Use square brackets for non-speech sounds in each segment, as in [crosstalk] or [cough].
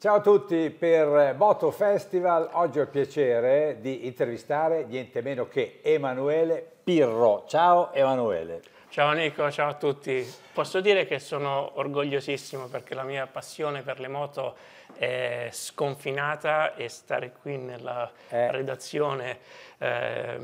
Ciao a tutti per Moto Festival, oggi ho il piacere di intervistare niente meno che Emanuele Pirro. Ciao Emanuele. Ciao Nico, ciao a tutti. Posso dire che sono orgogliosissimo perché la mia passione per le moto è sconfinata e stare qui nella eh. redazione eh,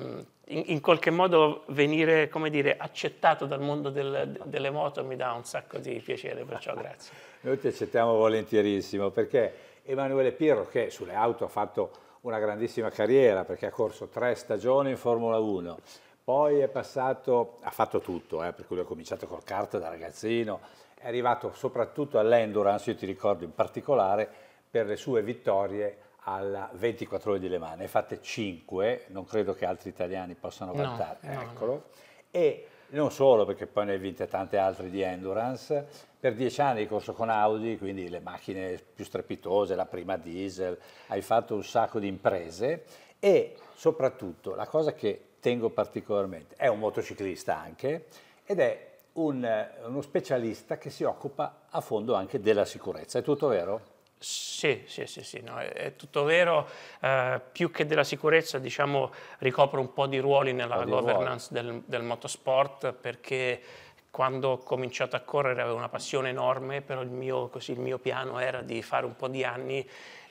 in, qualche modo venire, come dire, accettato dal mondo del, delle moto mi dà un sacco di piacere, perciò [laughs] grazie. Noi ti accettiamo volentierissimo perché Emanuele Pirro, che sulle auto ha fatto una grandissima carriera perché ha corso tre stagioni in Formula 1, poi è passato, ha fatto tutto, eh, per cui ha cominciato col kart da ragazzino, è arrivato soprattutto all'endurance, io ti ricordo in particolare, per le sue vittorie alla 24 ore di Le Mans, ne fatte 5, non credo che altri italiani possano vantare, no, no, eccolo, no. e non solo, perché poi ne vinte tante altre di endurance. Per dieci anni corso con Audi, quindi le macchine più strepitose, la prima diesel, hai fatto un sacco di imprese e soprattutto la cosa che tengo particolarmente, è un motociclista anche ed è un, uno specialista che si occupa a fondo anche della sicurezza, è tutto vero? Sì, sì, sì, sì no, è, è, tutto vero. Eh, più che della sicurezza, diciamo, ricopro un po' di ruoli nella di governance ruoli. Del, del motorsport perché quando ho cominciato a correre avevo una passione enorme, però il mio, così, il mio, piano era di fare un po' di anni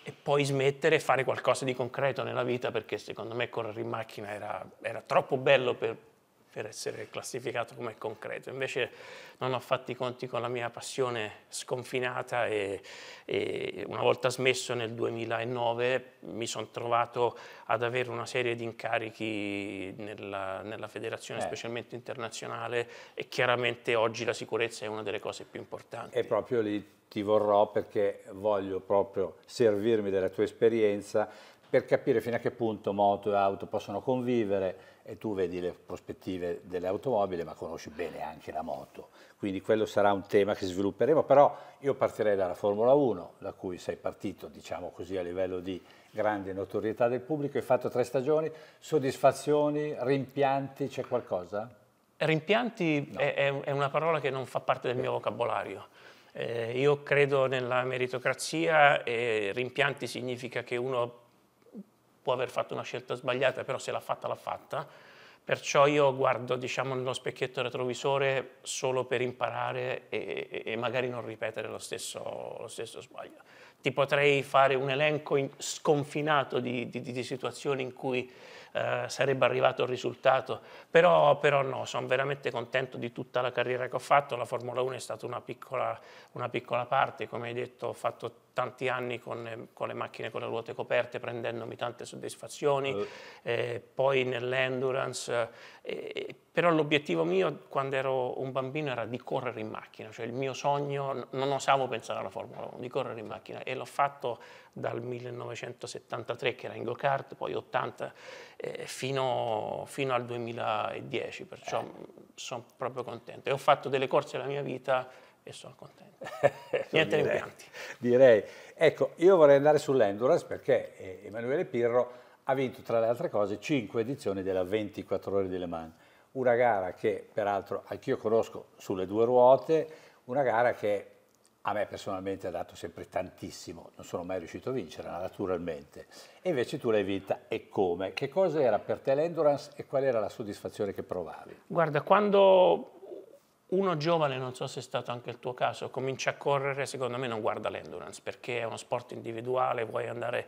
e poi smettere e fare qualcosa di concreto nella vita, perché secondo me correre in macchina era, era troppo bello per, per essere classificato come concreto. Invece non ho fatto i conti con la mia passione sconfinata e, e una volta smesso nel 2009 mi sono trovato ad avere una serie di incarichi nella, nella federazione, eh. specialmente internazionale, e chiaramente oggi la sicurezza è una delle cose più importanti. E proprio lì ti vorrò perché voglio proprio servirmi della tua esperienza per capire fino a che punto moto e auto possono convivere, e tu vedi le prospettive delle automobili ma conosci bene anche la moto. Quindi quello sarà un tema che svilupperemo, però io partirei dalla Formula 1, da cui sei partito, diciamo così, a livello di grande notorietà del pubblico, hai fatto tre stagioni, soddisfazioni, rimpianti, c'è qualcosa? Rimpianti no. è, è, una parola che non fa parte del mio vocabolario. Eh, io credo nella meritocrazia e rimpianti significa che uno può aver fatto una scelta sbagliata, però se l'ha fatta, l'ha fatta. Perciò io guardo, diciamo, nello specchietto retrovisore solo per imparare e, e magari non ripetere lo stesso, lo stesso, sbaglio. Ti potrei fare un elenco in, sconfinato di, di, di situazioni in cui eh, sarebbe arrivato il risultato, però, però no, sono veramente contento di tutta la carriera che ho fatto, la Formula 1 è stata una piccola, una piccola parte, come hai detto ho fatto tanti anni con, con, le macchine con le ruote coperte, prendendomi tante soddisfazioni, uh. eh, poi nell'endurance, eh, però l'obiettivo mio quando ero un bambino era di correre in macchina, cioè il mio sogno, non osavo pensare alla Formula 1, di correre in macchina e l'ho fatto dal 1973 che era in go-kart, poi 80 eh, fino, fino, al 2010, perciò eh. sono proprio contento. E ho fatto delle corse nella mia vita e sono contento. [laughs] Niente direi, rimpianti. Direi. Ecco, io vorrei andare sull'endurance perché eh, Emanuele Pirro ha vinto tra le altre cose 5 edizioni della 24 ore di Le Mans, una gara che peraltro anch'io conosco sulle due ruote, una gara che a me personalmente ha dato sempre tantissimo, non sono mai riuscito a vincere naturalmente, e invece tu l'hai vinta e come? Che cosa era per te l'endurance e qual era la soddisfazione che provavi? Guarda, quando uno giovane, non so se è stato anche il tuo caso, comincia a correre, secondo me non guarda l'endurance perché è uno sport individuale, vuoi andare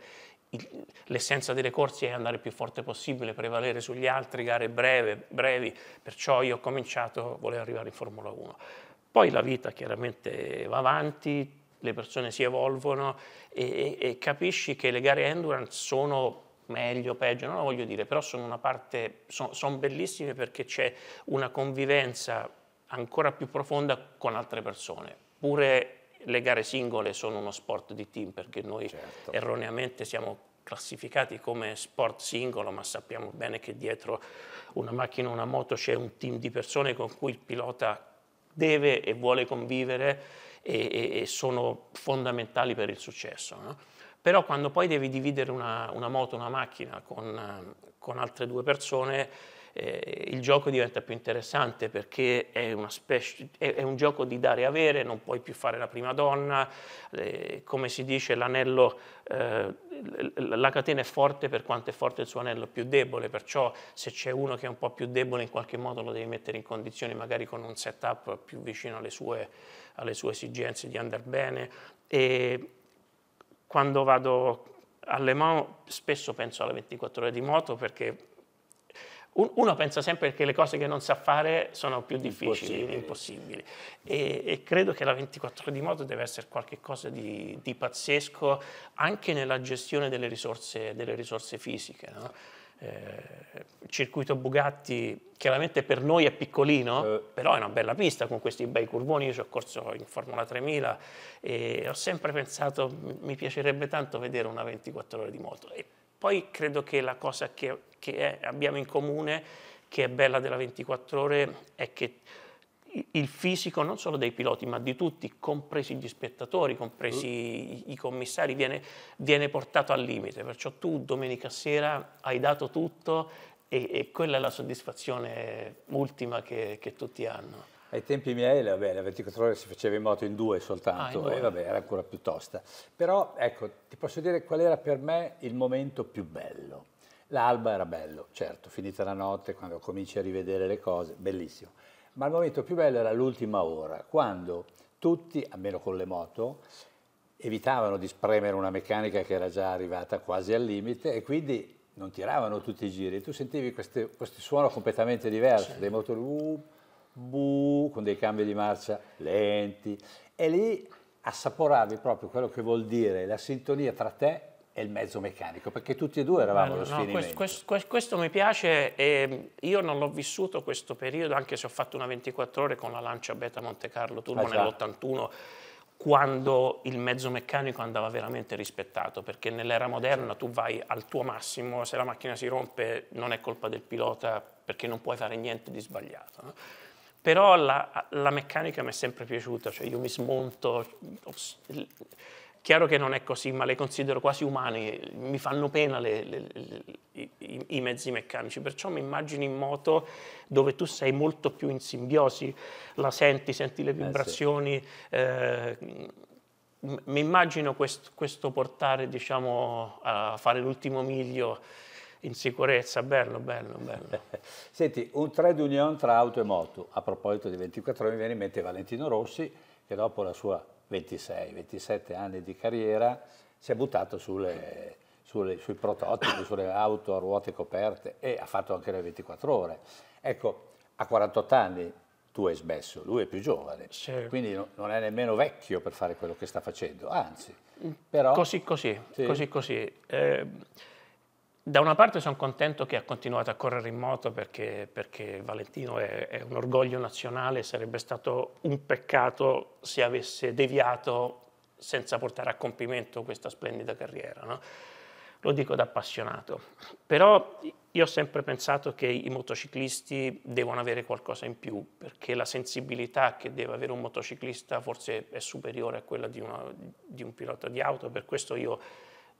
l'essenza delle corse è andare il più forte possibile, prevalere sugli altri, gare breve, brevi, perciò io ho cominciato, volevo arrivare in Formula 1. Poi la vita chiaramente va avanti, le persone si evolvono e, e, e capisci che le gare endurance sono meglio, peggio, non lo voglio dire, però sono una parte, sono son bellissime perché c'è una convivenza ancora più profonda con altre persone. Pure le gare singole sono uno sport di team perché noi certo. erroneamente siamo classificati come sport singolo, ma sappiamo bene che dietro una macchina o una moto c'è un team di persone con cui il pilota deve e vuole convivere e, e, e sono fondamentali per il successo. No? Però quando poi devi dividere una, una moto, una macchina con, eh, con altre due persone, eh, il gioco diventa più interessante perché è, specie, è, è un gioco di dare e avere, non puoi più fare la prima donna, eh, come si dice l'anello, eh, la catena è forte per quanto è forte il suo anello più debole, perciò se c'è uno che è un po' più debole in qualche modo lo devi mettere in condizioni magari con un setup più vicino alle sue, alle sue esigenze di andare bene e quando vado alle Mans spesso penso alle 24 ore di moto perché uno pensa sempre che le cose che non sa fare sono più difficili, impossibili. E, e, credo che la 24 ore di moto deve essere qualcosa di, di, pazzesco anche nella gestione delle risorse, delle risorse fisiche. No? Eh, circuito Bugatti chiaramente per noi è piccolino eh. però è una bella pista con questi bei curvoni io ci ho corso in Formula 3000 e ho sempre pensato mi piacerebbe tanto vedere una 24 ore di moto e poi credo che la cosa che che eh, abbiamo in comune, che è bella della 24 ore, è che il fisico non solo dei piloti ma di tutti, compresi gli spettatori, compresi i commissari, viene, viene portato al limite. Perciò tu domenica sera hai dato tutto e, e quella è la soddisfazione ultima che, che tutti hanno. Ai tempi miei vabbè, la 24 ore si faceva in moto in due soltanto ah, in due. e vabbè, era ancora più tosta. Però ecco, ti posso dire qual era per me il momento più bello L'alba era bello, certo, finita la notte, quando cominci a rivedere le cose, bellissimo. Ma il momento più bello era l'ultima ora, quando tutti, almeno con le moto, evitavano di spremere una meccanica che era già arrivata quasi al limite e quindi non tiravano tutti i giri. Tu sentivi queste, questo suono completamente diverso, sì. dei motori uh, buh, con dei cambi di marcia lenti e lì assaporavi proprio quello che vuol dire la sintonia tra te e il mezzo meccanico, perché tutti e due eravamo allo no, sfinimento. Questo, questo, questo, mi piace, e io non l'ho vissuto questo periodo, anche se ho fatto una 24 ore con la lancia Beta Monte Carlo Turbo ah, nell'81, quando il mezzo meccanico andava veramente rispettato, perché nell'era moderna tu vai al tuo massimo, se la macchina si rompe non è colpa del pilota, perché non puoi fare niente di sbagliato. No? Però la, la meccanica mi è sempre piaciuta, cioè io mi smonto... Chiaro che non è così, ma le considero quasi umane, mi fanno pena le, le, le, i, i, mezzi meccanici, perciò mi immagino in moto dove tu sei molto più in simbiosi, la senti, senti le eh, vibrazioni. Eh sì. eh, mi immagino quest, questo portare diciamo, a fare l'ultimo miglio in sicurezza, bello, bello, bello. [laughs] Senti, un trade union tra auto e moto, a proposito di 24 ore mi viene in mente Valentino Rossi, che dopo la sua 26-27 anni di carriera, si è buttato sulle, sulle, sui prototipi, sulle auto a ruote coperte e ha fatto anche le 24 ore. Ecco, a 48 anni tu hai smesso, lui è più giovane, sì. quindi no, non è nemmeno vecchio per fare quello che sta facendo, anzi. Mm. Però, così, così, sì. così, così. Eh, da una parte sono contento che ha continuato a correre in moto perché, perché Valentino è, è, un orgoglio nazionale, sarebbe stato un peccato se avesse deviato senza portare a compimento questa splendida carriera. No? Lo dico da appassionato. Però io ho sempre pensato che i motociclisti devono avere qualcosa in più, perché la sensibilità che deve avere un motociclista forse è superiore a quella di, una, di un pilota di auto, per questo io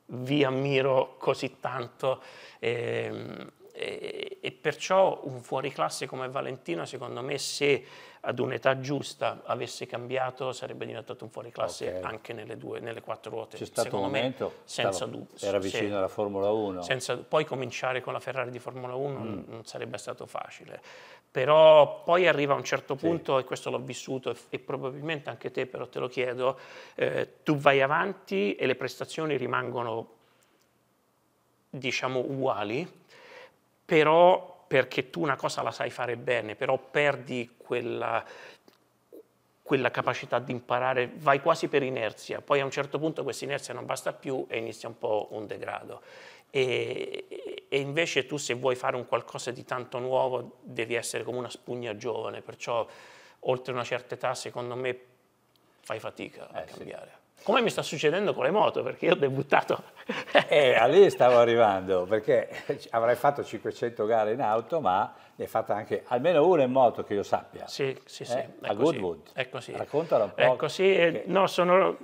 vi ammiro così tanto ehm, e, e, e perciò un fuoriclasse come Valentino, secondo me, se ad un'età giusta avesse cambiato, sarebbe diventato un fuoriclasse okay. anche nelle, due, nelle quattro ruote. C'è stato secondo un momento, me, senza dubbio. Era vicino se, alla Formula 1. Senza, poi cominciare con la Ferrari di Formula 1 mm. non sarebbe stato facile. Però poi arriva a un certo punto, sì. e questo l'ho vissuto, e, e, probabilmente anche te, però te lo chiedo, eh, tu vai avanti e le prestazioni rimangono, diciamo, uguali, però perché tu una cosa la sai fare bene, però perdi quella, quella capacità di imparare, vai quasi per inerzia, poi a un certo punto questa inerzia non basta più e inizia un po' un degrado. E, e, invece tu se vuoi fare un qualcosa di tanto nuovo devi essere come una spugna giovane, perciò oltre una certa età secondo me fai fatica a eh, cambiare. Sì. Come mi sta succedendo con le moto, perché io ho debuttato... eh, a lì stavo arrivando, perché avrei fatto 500 gare in auto, ma ne hai fatta anche almeno una in moto che io sappia. Sì, sì, sì. Eh, a così, Goodwood. È così. Raccontala un po'. È così, che... Eh, no, sono,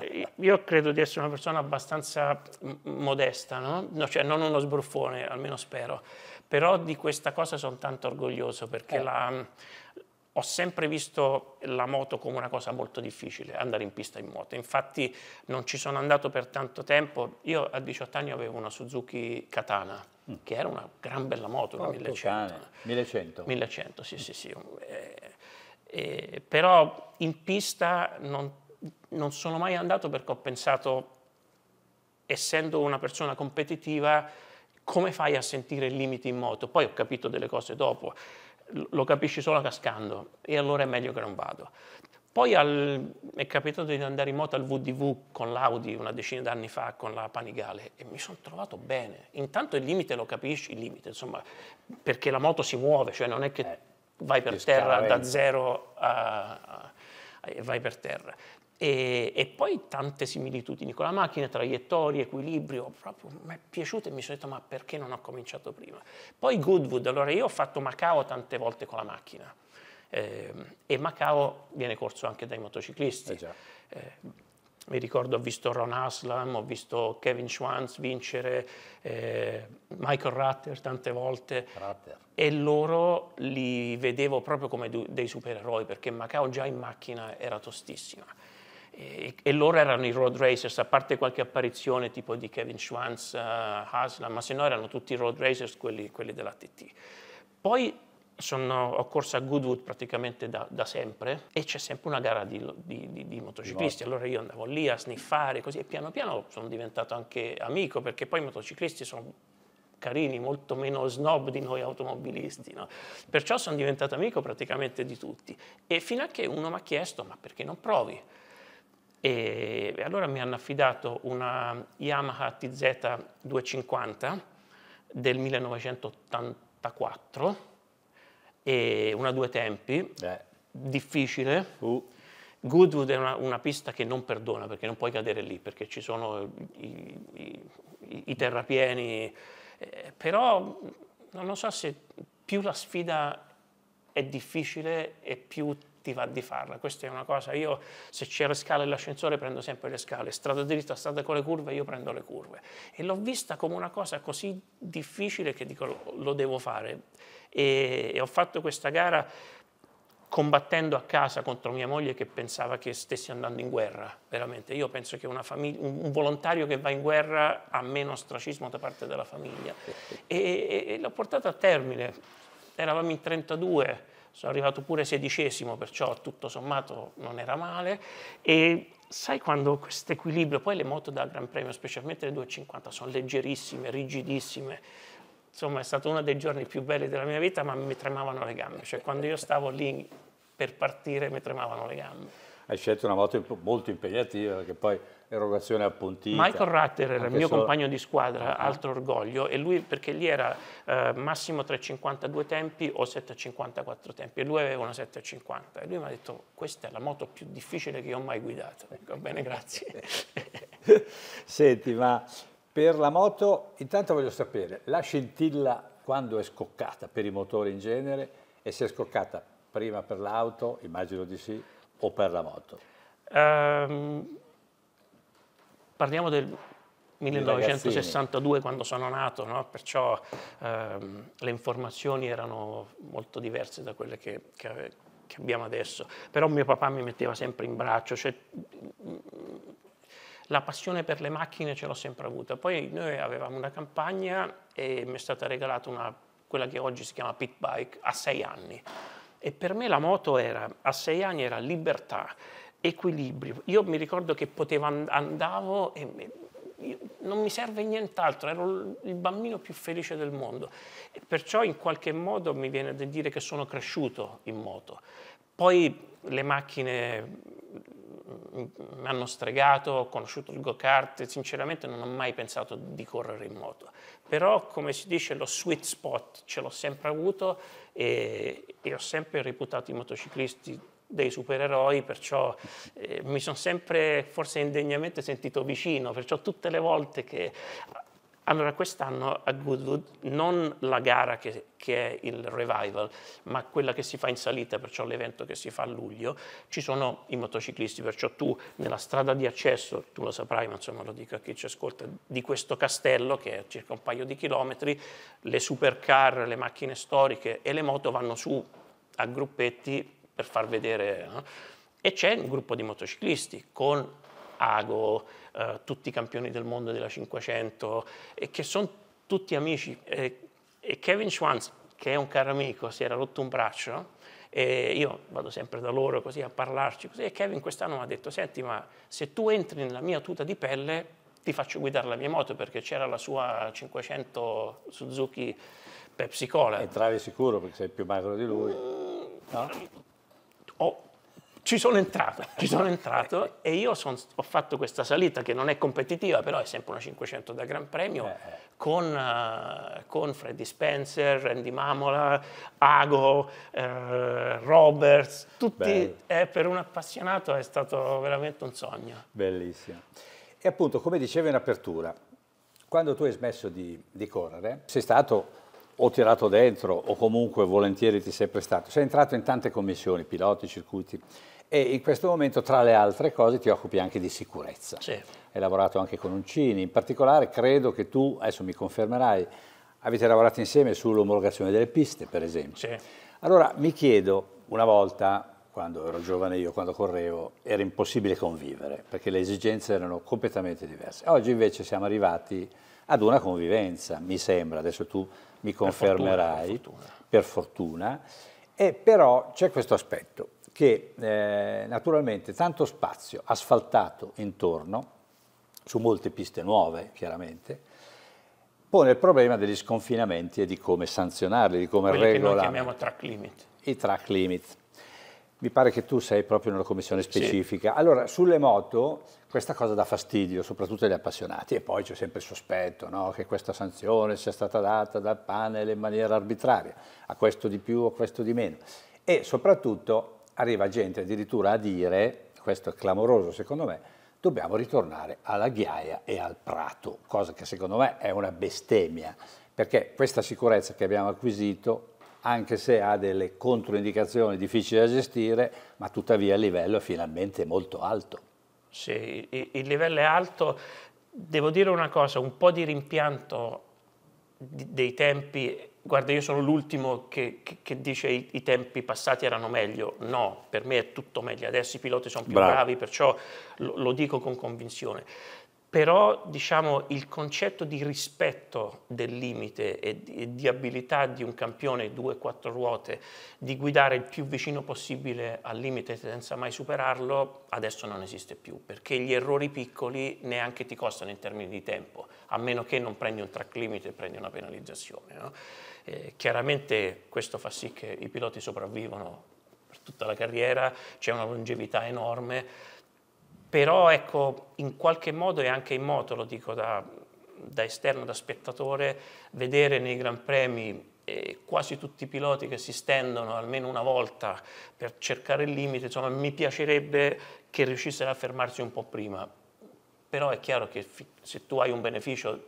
eh, io credo di essere una persona abbastanza modesta, no? no? Cioè non uno sbruffone, almeno spero. Però di questa cosa sono tanto orgoglioso, perché eh. la ho sempre visto la moto come una cosa molto difficile, andare in pista in moto. Infatti non ci sono andato per tanto tempo. Io a 18 anni avevo una Suzuki Katana, mm. che era una gran bella moto, oh, una 1100. 1100? 1100, sì, sì, sì. Eh, eh, però in pista non, non sono mai andato perché ho pensato, essendo una persona competitiva, come fai a sentire i limiti in moto? Poi ho capito delle cose dopo lo capisci solo cascando e allora è meglio che non vado. Poi al, è capitato di andare in moto al VDV con l'Audi una decina d'anni fa con la Panigale e mi sono trovato bene. Intanto il limite lo capisci, il limite, insomma, perché la moto si muove, cioè non è che eh, vai per terra da zero a, a, a, vai per terra. E, e, poi tante similitudini con la macchina, traiettorie, equilibrio, proprio mi è piaciuto e mi sono detto ma perché non ho cominciato prima? Poi Goodwood, allora io ho fatto Macao tante volte con la macchina eh, e Macao viene corso anche dai motociclisti. Eh eh, mi ricordo ho visto Ron Aslam, ho visto Kevin Schwanz vincere, eh, Michael Rutter tante volte Rutter. e loro li vedevo proprio come dei supereroi perché Macao già in macchina era tostissima. E, loro erano i road racers, a parte qualche apparizione tipo di Kevin Schwanz, uh, eh, Haslam, ma se no erano tutti i road racers, quelli, quelli dell'ATT. Poi sono, ho corso a Goodwood praticamente da, da sempre e c'è sempre una gara di, di, di, di motociclisti, allora io andavo lì a sniffare così e piano piano sono diventato anche amico perché poi i motociclisti sono carini, molto meno snob di noi automobilisti. No? Perciò sono diventato amico praticamente di tutti. E fino a che uno mi ha chiesto, ma perché non provi? E allora mi hanno affidato una Yamaha TZ 250 del 1984, una due tempi, eh. difficile. Uh. Goodwood è una, una, pista che non perdona perché non puoi cadere lì, perché ci sono i, i, i terrapieni, eh, però non lo so se più la sfida è difficile e più va di farla. Questa è una cosa, io se c'è le scale e l'ascensore prendo sempre le scale, strada dritta, strada con le curve, io prendo le curve. E l'ho vista come una cosa così difficile che dico lo, lo devo fare. E, e ho fatto questa gara combattendo a casa contro mia moglie che pensava che stessi andando in guerra, veramente. Io penso che famiglia, un volontario che va in guerra ha meno ostracismo da parte della famiglia. E, e, e l'ho portato a termine, eravamo in 32, sono arrivato pure sedicesimo, perciò tutto sommato non era male. E sai quando questo equilibrio, poi le moto da Gran Premio, specialmente le 250, sono leggerissime, rigidissime, insomma è stato uno dei giorni più belli della mia vita, ma mi tremavano le gambe, cioè quando io stavo lì per partire mi tremavano le gambe. Hai scelto una moto molto impegnativa, che poi erogazione appuntita. Michael Ratter era il mio so... compagno di squadra, ah. altro orgoglio, e lui perché lì era eh, massimo 3,52 tempi o 7,54 tempi, e lui aveva una 7,50. E lui mi ha detto, questa è la moto più difficile che io ho mai guidato. Va bene, grazie. [laughs] Senti, ma per la moto, intanto voglio sapere, la scintilla quando è scoccata per i motori in genere e se è scoccata prima per l'auto, immagino di sì, o per la moto? Um, parliamo del 1962 quando sono nato, no? perciò ehm, le informazioni erano molto diverse da quelle che, che, che, abbiamo adesso, però mio papà mi metteva sempre in braccio, cioè, mm, la passione per le macchine ce l'ho sempre avuta. Poi noi avevamo una campagna e mi è stata regalata una, quella che oggi si chiama pit bike a sei anni e per me la moto era, a sei anni era libertà equilibrio. Io mi ricordo che potevo andavo e non mi serve nient'altro, ero il bambino più felice del mondo. E perciò in qualche modo mi viene da dire che sono cresciuto in moto. Poi le macchine mm, mm, mi hanno stregato, ho conosciuto il go-kart, sinceramente non ho mai pensato di correre in moto. Però, come si dice, lo sweet spot ce l'ho sempre avuto e, e ho sempre reputato i motociclisti dei supereroi, perciò eh, mi sono sempre, forse indegnamente, sentito vicino, perciò tutte le volte che... Allora quest'anno a Goodwood non la gara che, che è il revival, ma quella che si fa in salita, perciò l'evento che si fa a luglio, ci sono i motociclisti, perciò tu nella strada di accesso, tu lo saprai, ma insomma lo dico a chi ci ascolta, di questo castello che è a circa un paio di chilometri, le supercar, le macchine storiche e le moto vanno su a gruppetti per far vedere. No? E c'è un gruppo di motociclisti con Ago, eh, tutti i campioni del mondo della 500, e che sono tutti amici. E, e Kevin Schwanz, che è un caro amico, si era rotto un braccio, e io vado sempre da loro così a parlarci, così, e Kevin quest'anno mi ha detto, senti, ma se tu entri nella mia tuta di pelle, ti faccio guidare la mia moto, perché c'era la sua 500 Suzuki Pepsi Cola. Entravi sicuro perché sei più magro di lui. Mm, no? ho, ci sono entrato, ci sono entrato e io son, ho fatto questa salita che non è competitiva, però è sempre una 500 da Gran Premio, eh. eh. con, uh, con, Freddy Spencer, Randy Mamola, Ago, eh, Roberts, tutti, eh, per un appassionato è stato veramente un sogno. Bellissimo. E appunto, come dicevo in apertura, quando tu hai smesso di, di correre, sei stato o tirato dentro o comunque volentieri ti sei prestato. Sei entrato in tante commissioni, piloti, circuiti e in questo momento tra le altre cose ti occupi anche di sicurezza. Sì. Hai lavorato anche con Uncini, in particolare credo che tu, adesso mi confermerai, avete lavorato insieme sull'omologazione delle piste per esempio. Sì. Allora mi chiedo, una volta quando ero giovane io, quando correvo, era impossibile convivere perché le esigenze erano completamente diverse. Oggi invece siamo arrivati ad una convivenza, mi sembra, adesso tu mi confermerai, per fortuna. Per fortuna. E però c'è questo aspetto, che eh, naturalmente tanto spazio asfaltato intorno, su molte piste nuove chiaramente, pone il problema degli sconfinamenti e di come sanzionarli, di come regolarli. Quelli che noi chiamiamo track limit. I track limit. Mi pare che tu sei proprio in una commissione specifica. Sì. Allora, sulle moto questa cosa dà fastidio, soprattutto agli appassionati, e poi c'è sempre il sospetto no? che questa sanzione sia stata data dal panel in maniera arbitraria, a questo di più, o a questo di meno. E soprattutto arriva gente addirittura a dire, questo è clamoroso secondo me, dobbiamo ritornare alla ghiaia e al prato, cosa che secondo me è una bestemmia, perché questa sicurezza che abbiamo acquisito anche se ha delle controindicazioni difficili da gestire, ma tuttavia il livello è finalmente molto alto. Sì, il, livello è alto. Devo dire una cosa, un po' di rimpianto dei tempi, guarda io sono l'ultimo che, che, che, dice i, i, tempi passati erano meglio, no, per me è tutto meglio, adesso i piloti sono più Bravo. bravi, perciò lo, lo, dico con convinzione però diciamo, il concetto di rispetto del limite e di, e di abilità di un campione 2 quattro ruote di guidare il più vicino possibile al limite senza mai superarlo, adesso non esiste più, perché gli errori piccoli neanche ti costano in termini di tempo, a meno che non prendi un track limite e prendi una penalizzazione. No? Eh, chiaramente questo fa sì che i piloti sopravvivano per tutta la carriera, c'è una longevità enorme, però ecco, in qualche modo e anche in moto, lo dico da, da esterno, da spettatore, vedere nei Gran Premi eh, quasi tutti i piloti che si stendono almeno una volta per cercare il limite, insomma mi piacerebbe che riuscissero a fermarsi un po' prima. Però è chiaro che se tu hai un beneficio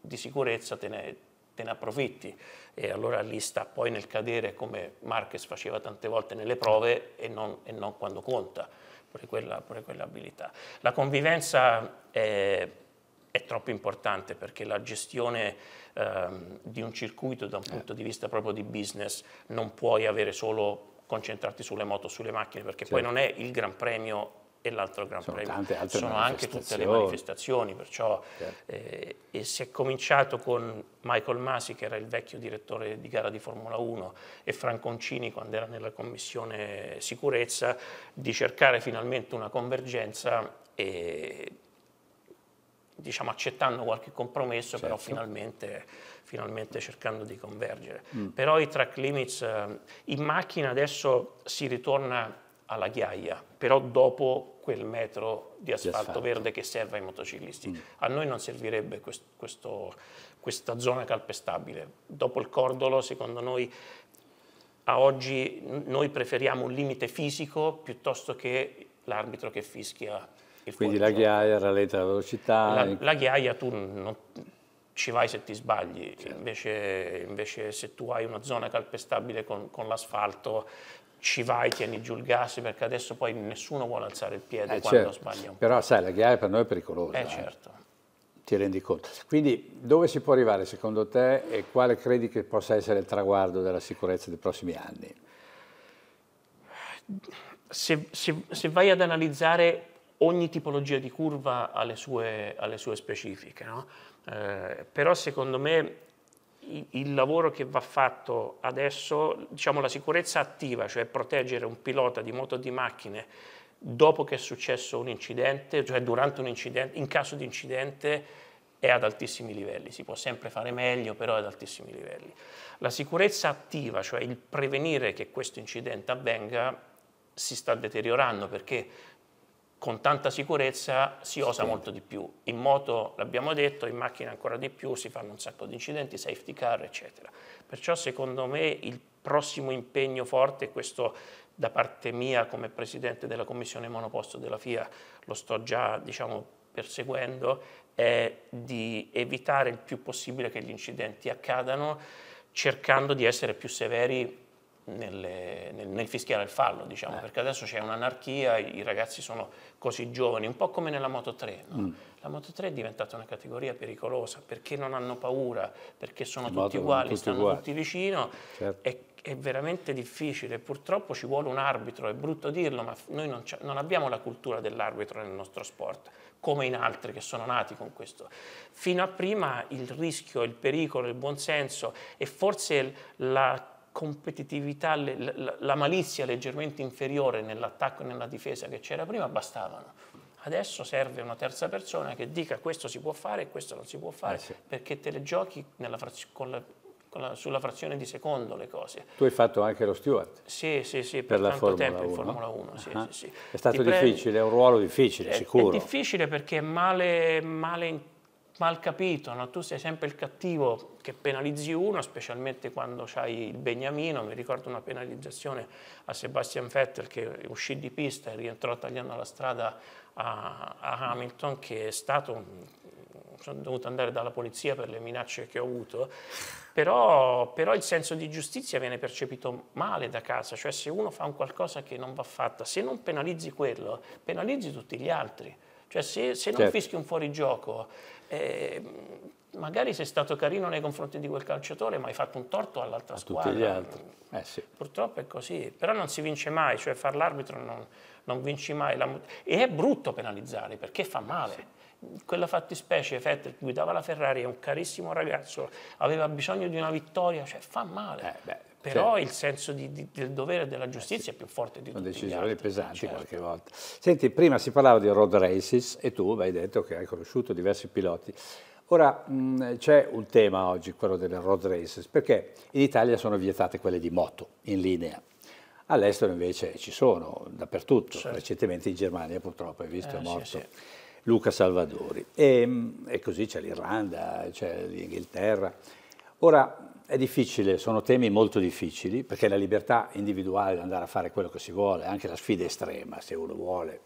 di sicurezza te ne, te ne approfitti e allora lì sta poi nel cadere come Marquez faceva tante volte nelle prove e non, e non quando conta pure quella, pure quella abilità. La convivenza è, è, troppo importante perché la gestione ehm, di un circuito da un eh. punto di vista proprio di business non puoi avere solo concentrarti sulle moto, sulle macchine, perché certo. poi non è il gran premio e l'altro Gran sono Premio, sono anche tutte le manifestazioni, perciò certo. eh, e si è cominciato con Michael Masi che era il vecchio direttore di gara di Formula 1 e Franconcini quando era nella commissione sicurezza di cercare finalmente una convergenza e diciamo accettando qualche compromesso certo. però finalmente, finalmente, cercando di convergere. Mm. Però i track limits eh, in macchina adesso si ritorna alla ghiaia, però dopo quel metro di asfalto, asfalto. verde che serve ai motociclisti. Mm. A noi non servirebbe quest, questo, questa zona calpestabile. Dopo il cordolo, secondo noi, a oggi noi preferiamo un limite fisico piuttosto che l'arbitro che fischia il Quindi fuori. la ghiaia rallenta la velocità. La, la ghiaia tu non, ci vai se ti sbagli, certo. invece, invece, se tu hai una zona calpestabile con, con l'asfalto ci vai, tieni giù il gas, perché adesso poi nessuno vuole alzare il piede eh, quando certo. sbaglia un po'. Però sai, la ghiaia per noi è pericolosa. Eh, eh. certo. Ti rendi conto. Quindi dove si può arrivare secondo te e quale credi che possa essere il traguardo della sicurezza dei prossimi anni? Se, se, se vai ad analizzare ogni tipologia di curva ha le sue, ha sue specifiche, no? eh, però secondo me il lavoro che va fatto adesso, diciamo la sicurezza attiva, cioè proteggere un pilota di moto di macchine dopo che è successo un incidente, cioè durante un incidente, in caso di incidente è ad altissimi livelli, si può sempre fare meglio, però è ad altissimi livelli. La sicurezza attiva, cioè il prevenire che questo incidente avvenga, si sta deteriorando perché con tanta sicurezza si osa sì. molto di più. In moto, l'abbiamo detto, in macchina ancora di più, si fanno un sacco di incidenti, safety car, eccetera. Perciò secondo me il prossimo impegno forte, questo da parte mia come Presidente della Commissione Monoposto della FIA, lo sto già diciamo, perseguendo, è di evitare il più possibile che gli incidenti accadano, cercando di essere più severi nelle, nel, nel, fischiare il fallo, diciamo, eh. perché adesso c'è un'anarchia, i, ragazzi sono così giovani, un po' come nella Moto 3. No? Mm. La Moto 3 è diventata una categoria pericolosa perché non hanno paura, perché sono tutti uguali, tutti stanno uguali. tutti vicino. Certo. È, è, veramente difficile, purtroppo ci vuole un arbitro, è brutto dirlo, ma noi non, non abbiamo la cultura dell'arbitro nel nostro sport come in altri che sono nati con questo. Fino a prima il rischio, il pericolo, il buonsenso e forse la competitività, la malizia leggermente inferiore nell'attacco e nella difesa che c'era prima bastavano. Adesso serve una terza persona che dica questo si può fare e questo non si può fare, eh sì. perché te le giochi frazio, con la, con la, sulla frazione di secondo le cose. Tu hai fatto anche lo steward. Sì, sì, sì, per, per la Formula tempo 1. in Formula 1. Sì, uh ah. -huh. sì, È stato Ti difficile, è un ruolo difficile, è, sicuro. È difficile perché è male, male mal capito, no? tu sei sempre il cattivo che penalizzi uno, specialmente quando c'hai il Beniamino, mi ricordo una penalizzazione a Sebastian Vettel che uscì di pista e rientrò tagliando la strada a, a Hamilton che è stato un, sono dovuto andare dalla polizia per le minacce che ho avuto, però, però, il senso di giustizia viene percepito male da casa, cioè se uno fa un qualcosa che non va fatta, se non penalizzi quello, penalizzi tutti gli altri. Cioè se, se non certo. fischi un fuorigioco, eh, magari sei stato carino nei confronti di quel calciatore, ma hai fatto un torto all'altra squadra. Tutti gli altri. Eh sì. Purtroppo è così, però non si vince mai, cioè far l'arbitro non, non, vinci mai. La... E è brutto penalizzare perché fa male. Sì quella fattispecie, Fettel guidava la Ferrari, è un carissimo ragazzo, aveva bisogno di una vittoria, cioè fa male. Eh beh, però certo. il senso di, di, del dovere e della giustizia eh sì. è più forte di Sono tutti decisioni pesanti certo. qualche volta. Senti, prima si parlava di road races e tu hai detto che hai conosciuto diversi piloti. Ora c'è un tema oggi, quello delle road races, perché in Italia sono vietate quelle di moto, in linea. All'estero invece ci sono, dappertutto, certo. recentemente in Germania purtroppo hai visto, eh, è morto. Sì, sì. Luca Salvadori. E, e così c'è l'Irlanda, c'è l'Inghilterra. Ora, è difficile, sono temi molto difficili, perché la libertà individuale di andare a fare quello che si vuole, anche la sfida estrema, se uno vuole,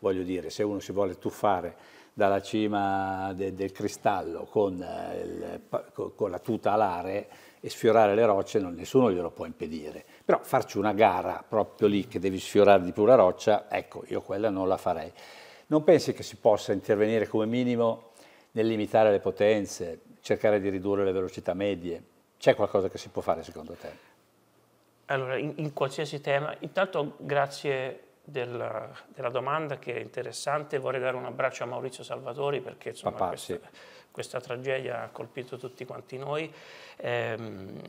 voglio dire, se uno si vuole tuffare dalla cima de, del cristallo con, eh, il, con, la tuta alare e sfiorare le rocce, non, nessuno glielo può impedire. Però farci una gara proprio lì che devi sfiorare di più la roccia, ecco, io quella non la farei. Non pensi che si possa intervenire come minimo nel limitare le potenze, cercare di ridurre le velocità medie, c'è qualcosa che si può fare secondo te? Allora, in, in qualsiasi tema, intanto grazie della, della, domanda che è interessante, vorrei dare un abbraccio a Maurizio Salvatori perché insomma, Papà, questa, sì. questa, tragedia ha colpito tutti quanti noi, ehm,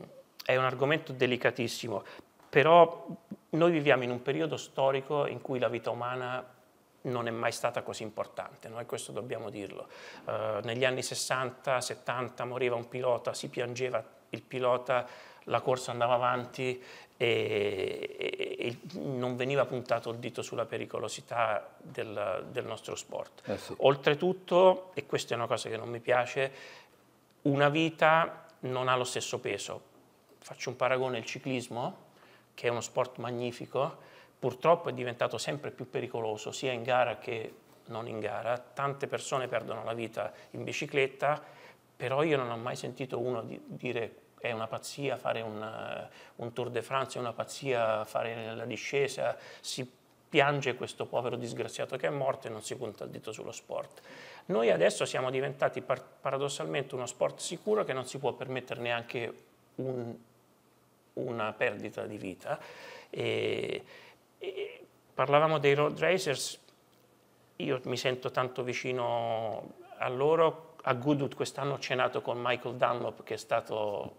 è un argomento delicatissimo, però noi viviamo in un periodo storico in cui la vita umana non è mai stata così importante, noi questo dobbiamo dirlo. Eh, negli anni 60-70 moriva un pilota, si piangeva il pilota, la corsa andava avanti e, e, e non veniva puntato il dito sulla pericolosità del, del nostro sport. Eh sì. Oltretutto, e questa è una cosa che non mi piace, una vita non ha lo stesso peso. Faccio un paragone il ciclismo, che è uno sport magnifico, purtroppo è diventato sempre più pericoloso, sia in gara che non in gara. Tante persone perdono la vita in bicicletta, però io non ho mai sentito uno di dire è una pazzia fare un, eh, un Tour de France, è una pazzia fare la discesa, si piange questo povero disgraziato che è morto e non si punta il dito sullo sport. Noi adesso siamo diventati par paradossalmente uno sport sicuro che non si può permettere neanche un, una perdita di vita. E, e, parlavamo dei road racers, io mi sento tanto vicino a loro. A Goodwood quest'anno ho cenato con Michael Dunlop che è stato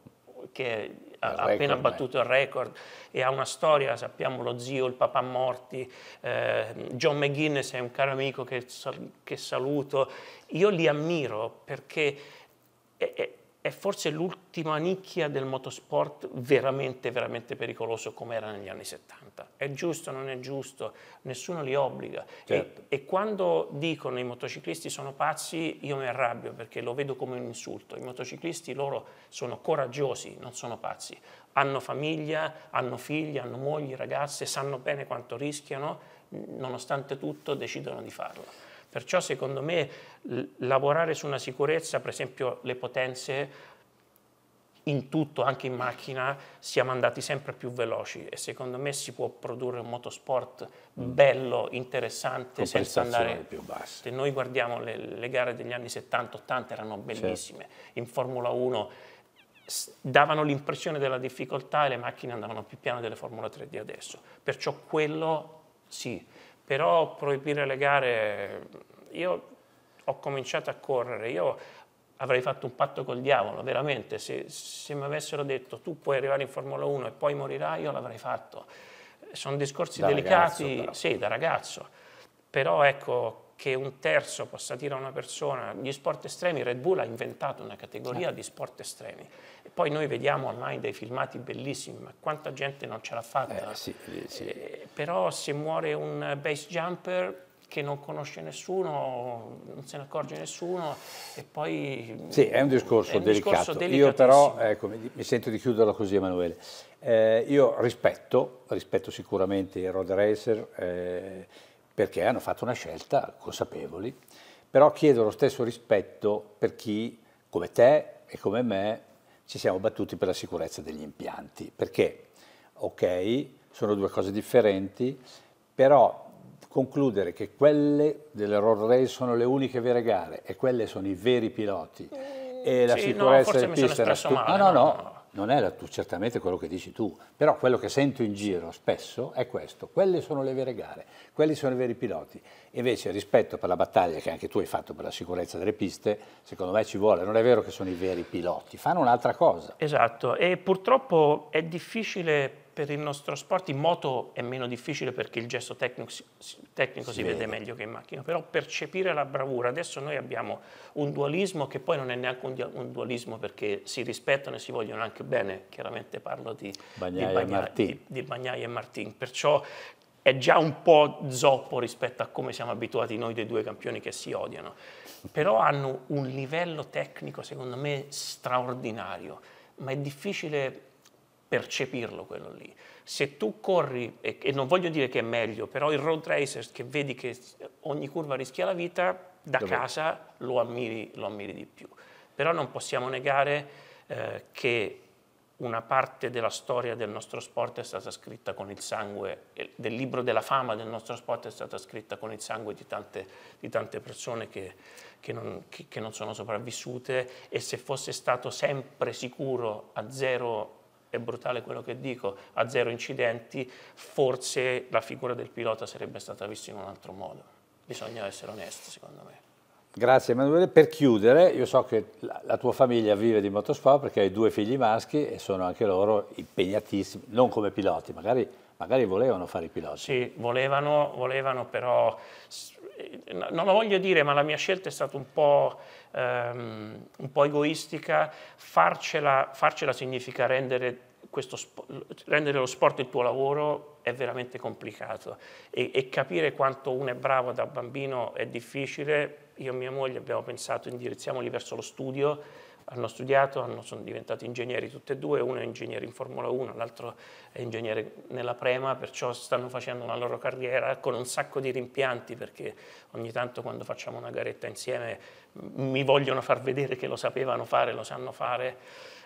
che ha record, appena eh. battuto il record e ha una storia, sappiamo lo zio, il papà morti, eh, John McGuinness è un caro amico che, che saluto, io li ammiro perché... È, è, è forse l'ultima nicchia del motorsport veramente, veramente pericoloso come era negli anni 70. È giusto, non è giusto, nessuno li obbliga. Certo. E, e, quando dicono i motociclisti sono pazzi, io mi arrabbio perché lo vedo come un insulto. I motociclisti loro sono coraggiosi, non sono pazzi. Hanno famiglia, hanno figli, hanno mogli, ragazze, sanno bene quanto rischiano, nonostante tutto decidono di farlo. Perciò secondo me lavorare su una sicurezza, per esempio le potenze in tutto, anche in macchina, siamo andati sempre più veloci e secondo me si può produrre un motorsport mm. bello, interessante, senza andare... più basso. Se noi guardiamo le, le gare degli anni 70-80 erano bellissime, certo. in Formula 1 davano l'impressione della difficoltà e le macchine andavano più piano delle Formula 3 di adesso. Perciò quello sì, però proibire le gare, io ho cominciato a correre, io avrei fatto un patto col diavolo, veramente, se, se mi avessero detto tu puoi arrivare in Formula 1 e poi morirai, io l'avrei fatto. Sono discorsi da delicati, ragazzo, sì, da ragazzo, però ecco, che un terzo possa dire a una persona gli sport estremi, Red Bull ha inventato una categoria certo. di sport estremi. E poi noi vediamo ormai dei filmati bellissimi, ma quanta gente non ce l'ha fatta. Eh, sì, eh, sì. Eh, però se muore un base jumper che non conosce nessuno, non se ne accorge nessuno e poi... Sì, è un discorso, è un discorso delicato. Io però, ecco, eh, mi, mi, sento di chiuderlo così Emanuele, eh, io rispetto, rispetto sicuramente i road racer, eh, perché hanno fatto una scelta consapevoli, però chiedo lo stesso rispetto per chi, come te e come me, ci siamo battuti per la sicurezza degli impianti, perché, ok, sono due cose differenti, però concludere che quelle delle road race sono le uniche vere gare e quelle sono i veri piloti mm, e la sì, sicurezza no, della pista era male, no, no, no, non è la, tu, certamente quello che dici tu, però quello che sento in giro spesso è questo, quelle sono le vere gare, quelli sono i veri piloti. Invece rispetto per la battaglia che anche tu hai fatto per la sicurezza delle piste, secondo me ci vuole, non è vero che sono i veri piloti, fanno un'altra cosa. Esatto, e purtroppo è difficile per il nostro sport in moto è meno difficile perché il gesto tecnico, tecnico si, si, vede meglio che in macchina, però percepire la bravura, adesso noi abbiamo un dualismo che poi non è neanche un, un dualismo perché si rispettano e si vogliono anche bene, chiaramente parlo di Bagnai di e, Martin. Di, di e Martin, perciò è già un po' zoppo rispetto a come siamo abituati noi dei due campioni che si odiano, però hanno un livello tecnico secondo me straordinario, ma è difficile percepirlo quello lì. Se tu corri, e, e non voglio dire che è meglio, però il road racer che vedi che ogni curva rischia la vita, da Dove? casa lo ammiri, lo ammiri di più. Però non possiamo negare eh, che una parte della storia del nostro sport è stata scritta con il sangue, del libro della fama del nostro sport è stata scritta con il sangue di tante, di tante persone che, che, non, che, che, non, sono sopravvissute e se fosse stato sempre sicuro a zero è brutale quello che dico, a zero incidenti, forse la figura del pilota sarebbe stata vista in un altro modo. Bisogna essere onesti, secondo me. Grazie Emanuele. Per chiudere, io so che la, tua famiglia vive di motorsport perché hai due figli maschi e sono anche loro impegnatissimi, non come piloti, magari, magari volevano fare i piloti. Sì, volevano, volevano però non lo voglio dire, ma la mia scelta è stata un po', ehm, un po egoistica, farcela, farcela significa rendere questo, rendere lo sport il tuo lavoro è veramente complicato e, e, capire quanto uno è bravo da bambino è difficile. Io e mia moglie abbiamo pensato indirizziamoli verso lo studio hanno studiato, hanno, sono diventati ingegneri tutti e due, uno è ingegnere in Formula 1, l'altro è ingegnere nella Prema, perciò stanno facendo la loro carriera con un sacco di rimpianti perché ogni tanto quando facciamo una garetta insieme mi vogliono far vedere che lo sapevano fare, lo sanno fare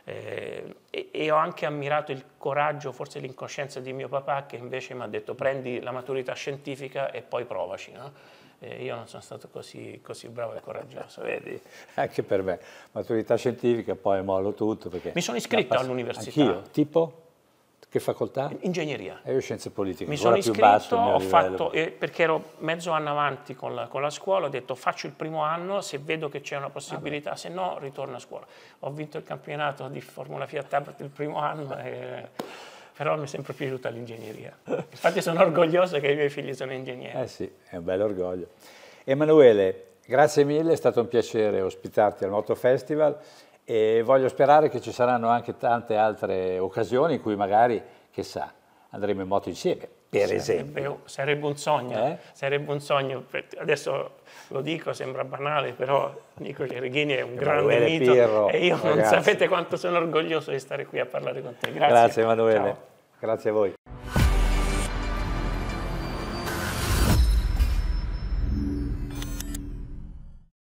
eh, e, e ho anche ammirato il coraggio, forse l'incoscienza di mio papà che invece mi ha detto prendi la maturità scientifica e poi provaci. No? eh, io non sono stato così, così bravo e coraggioso, vedi? [laughs] Anche per me, maturità scientifica, poi mollo tutto. Mi sono iscritto all'università. Anch'io, tipo? Che facoltà? Ingegneria. E eh, io scienze politiche, Mi sono iscritto, basso, ho fatto, eh, perché ero mezzo anno avanti con la, con la, scuola, ho detto faccio il primo anno, se vedo che c'è una possibilità, ah, se no ritorno a scuola. Ho vinto il campionato di Formula Fiat Tablet il primo anno. E, però mi è sempre piaciuta l'ingegneria. Infatti sono orgoglioso che i miei figli sono ingegneri. Eh sì, è un bello orgoglio. Emanuele, grazie mille, è stato un piacere ospitarti al Moto Festival e voglio sperare che ci saranno anche tante altre occasioni in cui magari, chissà, andremo in moto insieme per sarebbe, esempio. Sarebbe un sogno, eh? sarebbe un sogno, adesso lo dico, sembra banale, però Nico Cerghini è un Emanuele grande mito Pirro, e io ragazzi. non sapete quanto sono orgoglioso di stare qui a parlare con te. Grazie. Grazie Emanuele. Ciao. Grazie a voi.